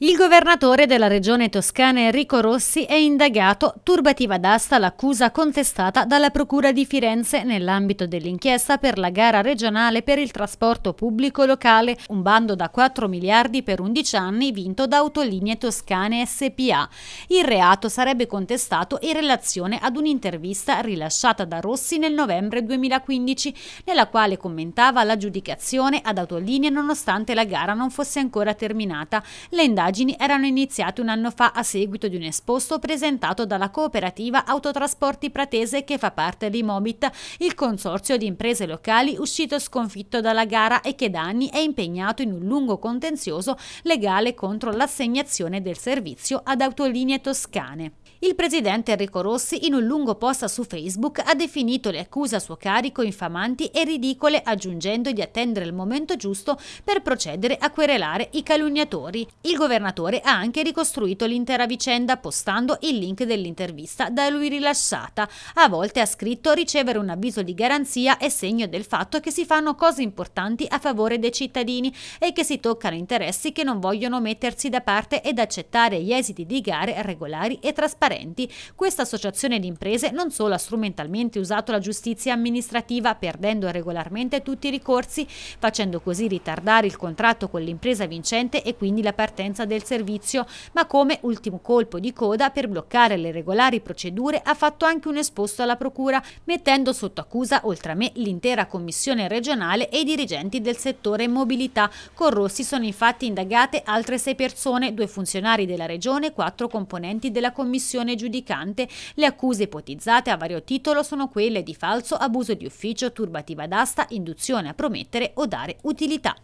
Il governatore della regione toscana Enrico Rossi è indagato, turbativa d'asta l'accusa contestata dalla Procura di Firenze nell'ambito dell'inchiesta per la gara regionale per il trasporto pubblico locale, un bando da 4 miliardi per 11 anni vinto da Autolinee Toscane SPA. Il reato sarebbe contestato in relazione ad un'intervista rilasciata da Rossi nel novembre 2015, nella quale commentava l'aggiudicazione ad Autolinee nonostante la gara non fosse ancora terminata. Le indagini indagini erano iniziate un anno fa a seguito di un esposto presentato dalla cooperativa Autotrasporti Pratese che fa parte di Mobit, il consorzio di imprese locali uscito sconfitto dalla gara e che da anni è impegnato in un lungo contenzioso legale contro l'assegnazione del servizio ad autolinee toscane. Il presidente Enrico Rossi in un lungo post su Facebook ha definito le accuse a suo carico infamanti e ridicole aggiungendo di attendere il momento giusto per procedere a querelare i calunniatori. Il governo governatore ha anche ricostruito l'intera vicenda postando il link dell'intervista da lui rilasciata. A volte ha scritto ricevere un avviso di garanzia è segno del fatto che si fanno cose importanti a favore dei cittadini e che si toccano interessi che non vogliono mettersi da parte ed accettare gli esiti di gare regolari e trasparenti. Questa associazione di imprese non solo ha strumentalmente usato la giustizia amministrativa perdendo regolarmente tutti i ricorsi, facendo così ritardare il contratto con l'impresa vincente e quindi la partenza del servizio, ma come ultimo colpo di coda per bloccare le regolari procedure ha fatto anche un esposto alla Procura, mettendo sotto accusa, oltre a me, l'intera Commissione regionale e i dirigenti del settore mobilità. Con Rossi sono infatti indagate altre sei persone, due funzionari della Regione e quattro componenti della Commissione giudicante. Le accuse ipotizzate a vario titolo sono quelle di falso, abuso di ufficio, turbativa d'asta, induzione a promettere o dare utilità.